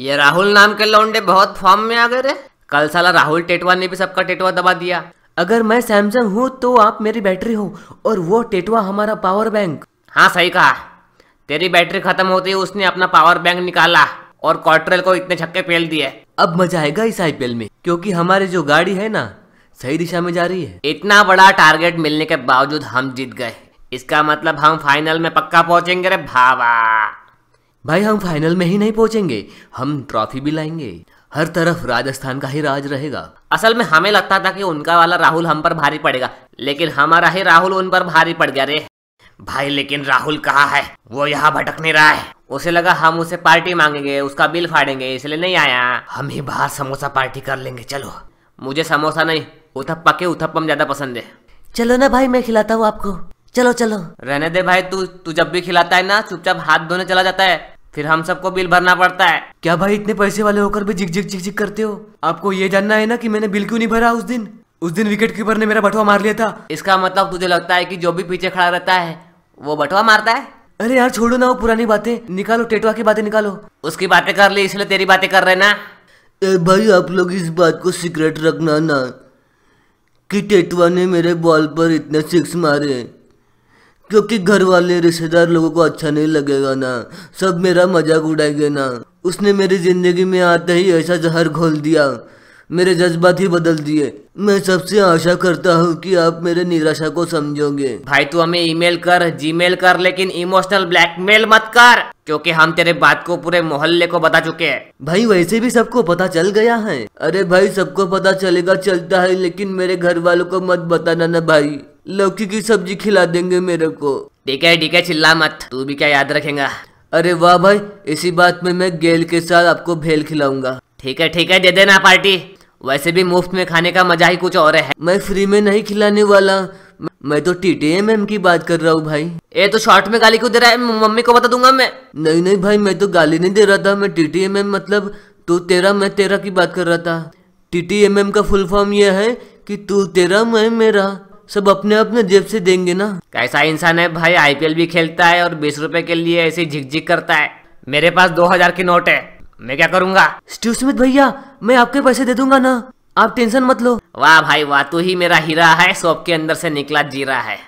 ये राहुल नाम के लौंडे बहुत फॉर्म में आ गए रे कल साला राहुल टेटवा ने भी सबका टेटवा दबा दिया अगर मैं सैमसंग हूँ तो आप मेरी बैटरी हो और वो टेटवा हमारा पावर बैंक हाँ सही कहा तेरी बैटरी खत्म होती है उसने अपना पावर बैंक निकाला और क्वार्टरल को इतने छक्के फेल दिए अब मजा आएगा इस आईपीएल में क्योंकि हमारी जो गाड़ी है ना सही दिशा में जा रही है इतना बड़ा टारगेट मिलने के बावजूद हम जीत गए इसका मतलब हम फाइनल में पक्का पहुंचेंगे रे भावा भाई हम फाइनल में ही नहीं पहुंचेंगे हम ट्रॉफी भी लाएंगे हर तरफ राजस्थान का ही राज रहेगा असल में हमें लगता था कि उनका वाला राहुल हम पर भारी पड़ेगा लेकिन हमारा ही राहुल उन पर भारी पड़ गया रे भाई लेकिन राहुल कहा है वो यहाँ भटक नहीं रहा है उसे लगा हम उसे पार्टी मांगेंगे उसका बिल फाड़ेंगे इसलिए नहीं आया हम ही बाहर समोसा पार्टी कर लेंगे चलो मुझे समोसा नहीं उथप्पा के उथप्पम ज्यादा पसंद है चलो ना भाई मैं खिलाता हूँ आपको चलो चलो रहने दे भाई तू तू जब भी खिलाता है ना चुपचाप हाथ धोने चला जाता है फिर हम सबको बिल भरना पड़ता है क्या भाई इतने पैसे वाले होकर भी झिक झिक झिक करते हो आपको ये जानना है ना कि मैंने बिल क्यों नहीं भरा उस दिन उस दिन विकेट कीपर ने मेरा बटवा मार लिया था इसका मतलब तुझे लगता है कि जो भी पीछे खड़ा रहता है वो बटवा मारता है अरे यार छोड़ो ना वो पुरानी बातें निकालो टेटवा की बातें निकालो उसकी बातें कर ली इसलिए तेरी बातें कर रहे ना ए भाई आप लोग इस बात को सीक्रेट रखना ना कि टेटवा ने मेरे बॉल पर इतने सिक्स मारे क्योंकि घर वाले रिश्तेदार लोगों को अच्छा नहीं लगेगा ना सब मेरा मजाक उड़ाएंगे ना उसने मेरी ज़िंदगी में आते ही ऐसा जहर घोल दिया मेरे जज्बात ही बदल दिए मैं सबसे आशा करता हूँ कि आप मेरे निराशा को समझोगे भाई तू हमें ईमेल कर जीमेल कर लेकिन इमोशनल ब्लैकमेल मत कर क्योंकि हम तेरे बात को पूरे मोहल्ले को बता चुके हैं भाई वैसे भी सबको पता चल गया है अरे भाई सबको पता चलेगा चलता है लेकिन मेरे घर वालों को मत बताना ना भाई लौकी की सब्जी खिला देंगे मेरे को ठीक है ठीक है चिल्ला मत तू भी क्या याद रखेगा अरे वाह भाई इसी बात में मैं गेल के साथ आपको भेल खिलाऊंगा ठीक है ठीक है दे देना पार्टी वैसे भी मुफ्त में खाने का मजा ही कुछ और है मैं फ्री में नहीं खिलाने वाला मैं तो टी एम की बात कर रहा हूँ भाई ये तो शॉर्ट में गाली क्यों दे रहा है मम्मी को बता दूंगा मैं नहीं नहीं भाई मैं तो गाली नहीं दे रहा था मैं टी टी एम एम मतलब तू तेरा मैं तेरा की बात कर रहा था टी टी एम का फुल फॉर्म यह है कि तू तेरा मैं मेरा सब अपने अपने जेब से देंगे ना कैसा इंसान है भाई आईपीएल भी खेलता है और बीस रुपए के लिए ऐसे झिकझिक करता है मेरे पास दो हजार की नोट है मैं क्या करूंगा स्टीव स्मिथ भैया मैं आपके पैसे दे दूंगा ना आप टेंशन मत लो वाह भाई वाह तू ही मेरा हीरा है सोप के अंदर से निकला जीरा है